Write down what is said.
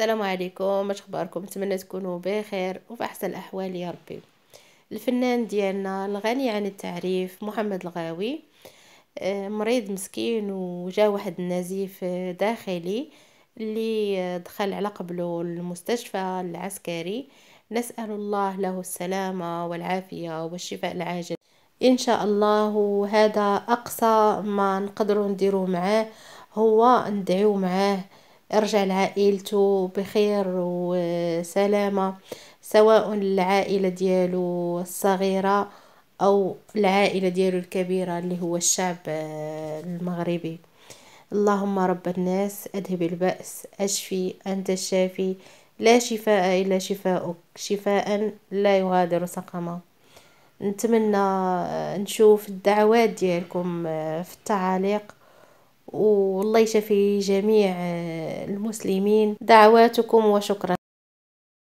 السلام عليكم اش اخباركم نتمنى تكونوا بخير وفي احسن الاحوال يا ربي الفنان ديالنا الغني عن التعريف محمد الغاوي آه، مريض مسكين وجا واحد النزيف آه، داخلي اللي دخل على قبله المستشفى العسكري نسأل الله له السلامة والعافية والشفاء العاجل إن شاء الله هذا أقصى ما نقدروا نديروا معاه هو ندعيو معاه رجع لعائلته بخير وسلامة سواء العائلة ديالو الصغيرة أو العائلة ديالو الكبيرة اللي هو الشعب آه، المغربي اللهم رب الناس أذهب البأس أشفي أنت الشافي لا شفاء إلا شفاءك شفاء لا يغادر سقما نتمنى آه، نشوف الدعوات ديالكم آه، في التعاليق والله يشفي جميع المسلمين دعواتكم وشكرا